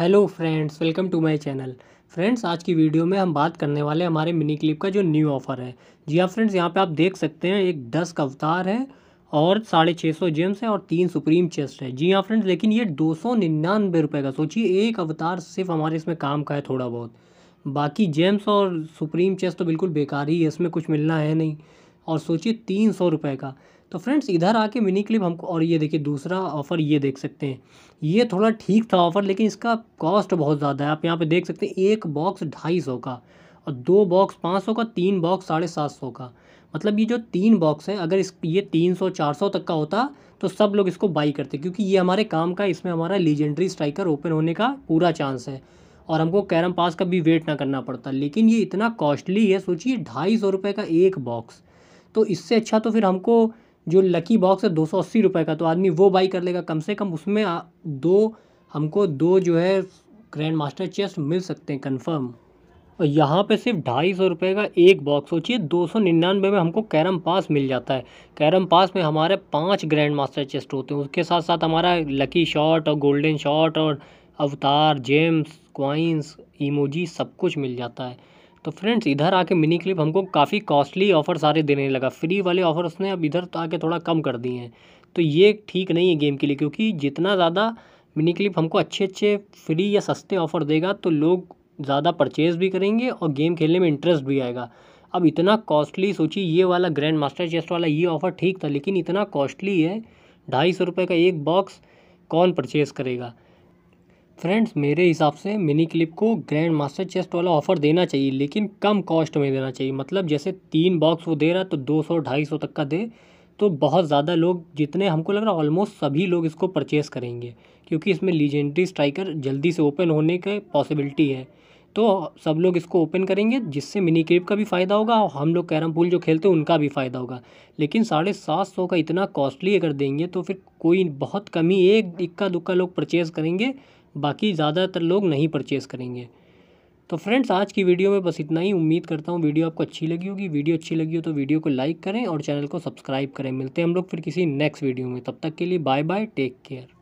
hello friends welcome to my channel friends आज की video में हम बात करने वाले हमारे मिनी क्लिप का जो न्यू ऑफ़र है जी हाँ फ्रेंड्स यहाँ पे आप देख सकते हैं एक दस का अवतार है और साढ़े छः सौ जेम्स हैं और तीन सुप्रीम चेस्ट है जी हाँ फ्रेंड्स लेकिन ये दो सौ निन्यानवे रुपये का सोचिए एक अवतार सिर्फ हमारे इसमें काम का है थोड़ा बहुत बाकी जेम्स और सुप्रीम चेस्ट तो बिल्कुल बेकार ही है इसमें कुछ मिलना है नहीं और सोचिए तीन सौ रुपये का तो फ्रेंड्स इधर आके मिनी क्लिप हमको और ये देखिए दूसरा ऑफ़र ये देख सकते हैं ये थोड़ा ठीक था ऑफ़र लेकिन इसका कॉस्ट बहुत ज़्यादा है आप यहाँ पे देख सकते हैं एक बॉक्स ढाई सौ का और दो बॉक्स पाँच सौ का तीन बॉक्स साढ़े सात सौ का मतलब ये जो तीन बॉक्स है अगर इस ये तीन सौ चार सौ तक का होता तो सब लोग इसको बाई करते क्योंकि ये हमारे काम का इसमें हमारा लीजेंडरी स्ट्राइकर ओपन होने का पूरा चांस है और हमको कैरम पास का भी वेट ना करना पड़ता लेकिन ये इतना कॉस्टली है सोचिए ढाई सौ रुपये का एक बॉक्स तो इससे अच्छा तो फिर हमको जो लकी बॉक्स है दो सौ अस्सी रुपये का तो आदमी वो बाई कर लेगा कम से कम उसमें दो हमको दो जो है ग्रैंड मास्टर चेस्ट मिल सकते हैं कंफर्म और यहाँ पे सिर्फ ढाई सौ रुपये का एक बॉक्स सोचिए दो सौ निन्यानवे में हमको कैरम पास मिल जाता है कैरम पास में हमारे पांच ग्रैंड मास्टर चेस्ट होते हैं उसके साथ साथ हमारा लकी शॉट और गोल्डन शॉट और अवतार जेम्स क्वाइंस इमोजी सब कुछ मिल जाता है तो फ्रेंड्स इधर आके मिनी क्लिप हमको काफ़ी कॉस्टली ऑफर सारे देने लगा फ्री वाले ऑफर उसने अब इधर तो आके थोड़ा कम कर दिए हैं तो ये ठीक नहीं है गेम के लिए क्योंकि जितना ज़्यादा मिनी क्लिप हमको अच्छे अच्छे फ्री या सस्ते ऑफर देगा तो लोग ज़्यादा परचेज़ भी करेंगे और गेम खेलने में इंटरेस्ट भी आएगा अब इतना कॉस्टली सोचिए ये वाला ग्रैंड मास्टर चेस्ट वाला ये ऑफ़र ठीक था लेकिन इतना कॉस्टली है ढाई सौ रुपये का एक बॉक्स कौन परचेज़ करेगा फ्रेंड्स मेरे हिसाब से मिनी क्लिप को ग्रैंड मास्टर चेस्ट वाला ऑफर देना चाहिए लेकिन कम कॉस्ट में देना चाहिए मतलब जैसे तीन बॉक्स वो दे रहा है तो दो सौ ढाई सौ तक का दे तो बहुत ज़्यादा लोग जितने हमको लग रहा है ऑलमोस्ट सभी लोग इसको परचेस करेंगे क्योंकि इसमें लीजेंडरी स्ट्राइकर जल्दी से ओपन होने के पॉसिबिलिटी है तो सब लोग इसको ओपन करेंगे जिससे मिनी क्लिप का भी फ़ायदा होगा और हम लोग कैरम पुल जो खेलते हैं उनका भी फ़ायदा होगा लेकिन साढ़े सात सौ का इतना कॉस्टली अगर देंगे तो फिर कोई बहुत कम ही एक इक्का दुक्का लोग परचेज़ करेंगे बाकी ज़्यादातर लोग नहीं परचेस करेंगे तो फ्रेंड्स आज की वीडियो में बस इतना ही उम्मीद करता हूँ वीडियो आपको अच्छी लगी होगी वीडियो अच्छी लगी हो तो वीडियो को लाइक करें और चैनल को सब्सक्राइब करें मिलते हैं हम लोग फिर किसी नेक्स्ट वीडियो में तब तक के लिए बाय बाय टेक केयर